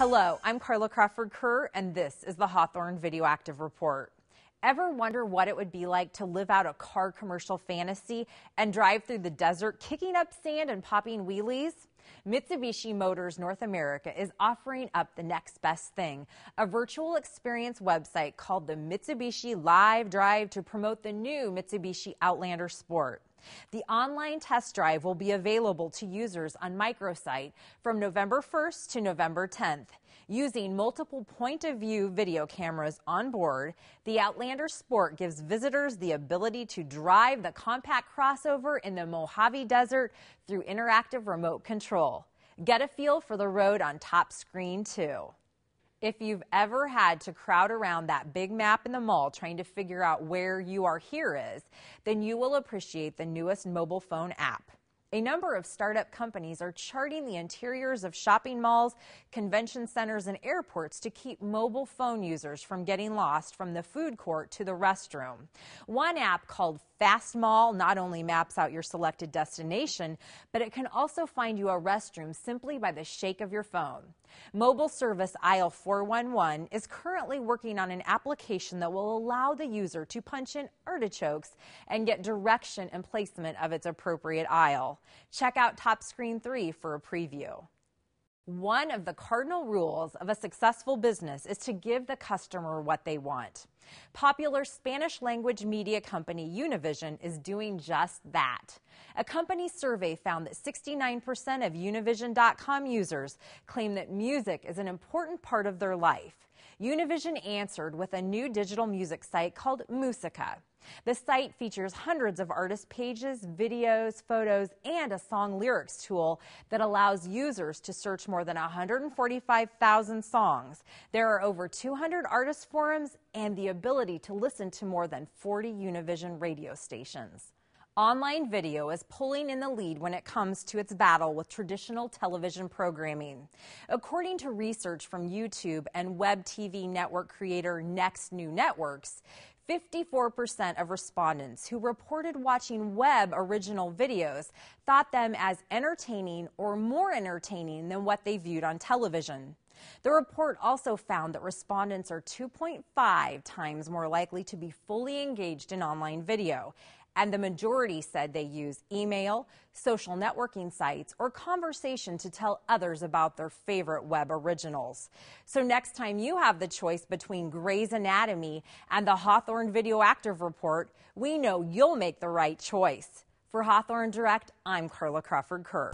Hello, I'm Carla Crawford Kerr, and this is the Hawthorne Video Active Report. Ever wonder what it would be like to live out a car commercial fantasy and drive through the desert kicking up sand and popping wheelies? Mitsubishi Motors North America is offering up the next best thing a virtual experience website called the Mitsubishi Live Drive to promote the new Mitsubishi Outlander Sport. The online test drive will be available to users on microsite from November 1st to November 10th. Using multiple point of view video cameras on board, the Outlander Sport gives visitors the ability to drive the compact crossover in the Mojave Desert through interactive remote control. Get a feel for the road on top screen, too. If you've ever had to crowd around that big map in the mall trying to figure out where you are here is, then you will appreciate the newest mobile phone app. A number of startup companies are charting the interiors of shopping malls, convention centers, and airports to keep mobile phone users from getting lost from the food court to the restroom. One app called Fast Mall not only maps out your selected destination, but it can also find you a restroom simply by the shake of your phone. Mobile service Aisle 411 is currently working on an application that will allow the user to punch in artichokes and get direction and placement of its appropriate aisle. Check out Top Screen 3 for a preview. One of the cardinal rules of a successful business is to give the customer what they want. Popular Spanish language media company Univision is doing just that. A company survey found that 69% of Univision.com users claim that music is an important part of their life. Univision answered with a new digital music site called Musica. The site features hundreds of artist pages, videos, photos, and a song lyrics tool that allows users to search more than 145,000 songs. There are over 200 artist forums and the ability to listen to more than 40 Univision radio stations. Online video is pulling in the lead when it comes to its battle with traditional television programming. According to research from YouTube and web TV network creator Next New Networks, 54% of respondents who reported watching web original videos thought them as entertaining or more entertaining than what they viewed on television. The report also found that respondents are 2.5 times more likely to be fully engaged in online video. And the majority said they use email, social networking sites, or conversation to tell others about their favorite web originals. So next time you have the choice between Grey's Anatomy and the Hawthorne Video Active Report, we know you'll make the right choice. For Hawthorne Direct, I'm Carla Crawford Kerr.